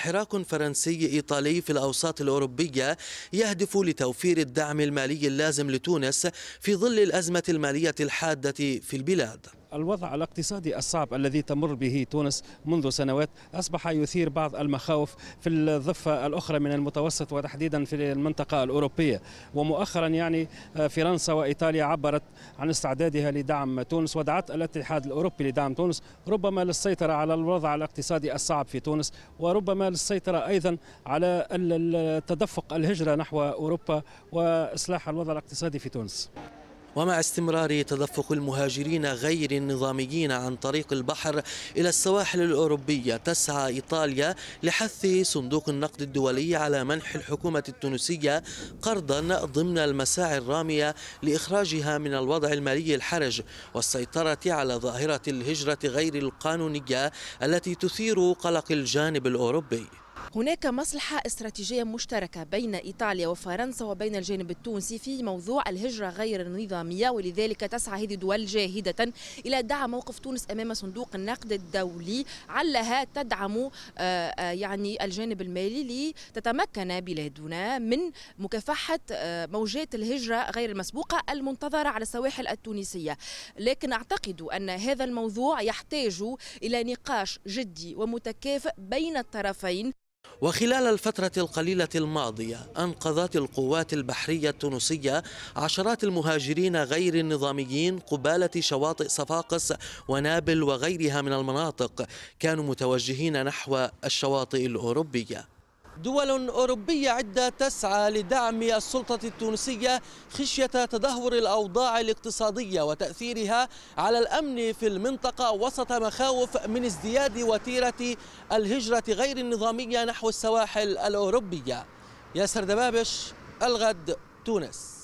حراك فرنسي إيطالي في الأوساط الأوروبية يهدف لتوفير الدعم المالي اللازم لتونس في ظل الأزمة المالية الحادة في البلاد الوضع الاقتصادي الصعب الذي تمر به تونس منذ سنوات أصبح يثير بعض المخاوف في الضفة الأخرى من المتوسط وتحديدا في المنطقة الأوروبية ومؤخرا يعني آه، فرنسا وإيطاليا عبرت عن استعدادها لدعم تونس ودعت الاتحاد الأوروبي لدعم تونس ربما للسيطرة على الوضع الاقتصادي الصعب في تونس وربما للسيطرة أيضا على التدفق الهجرة نحو أوروبا وإصلاح الوضع الاقتصادي في تونس ومع استمرار تدفق المهاجرين غير النظاميين عن طريق البحر إلى السواحل الأوروبية تسعى إيطاليا لحث صندوق النقد الدولي على منح الحكومة التونسية قرضا ضمن المساعي الرامية لإخراجها من الوضع المالي الحرج والسيطرة على ظاهرة الهجرة غير القانونية التي تثير قلق الجانب الأوروبي هناك مصلحة استراتيجية مشتركة بين إيطاليا وفرنسا وبين الجانب التونسي في موضوع الهجرة غير النظامية ولذلك تسعى هذه الدول جاهدة إلى دعم موقف تونس أمام صندوق النقد الدولي علها تدعم آه، آه، يعني الجانب المالي لتتمكن بلادنا من مكافحة آه، موجات الهجرة غير المسبوقة المنتظرة على السواحل التونسية لكن أعتقد أن هذا الموضوع يحتاج إلى نقاش جدي ومتكافئ بين الطرفين وخلال الفترة القليلة الماضية أنقذت القوات البحرية التونسية عشرات المهاجرين غير النظاميين قبالة شواطئ صفاقس ونابل وغيرها من المناطق كانوا متوجهين نحو الشواطئ الأوروبية دول أوروبية عدة تسعى لدعم السلطة التونسية خشية تدهور الأوضاع الاقتصادية وتأثيرها على الأمن في المنطقة وسط مخاوف من ازدياد وتيرة الهجرة غير النظامية نحو السواحل الأوروبية ياسر دبابش الغد تونس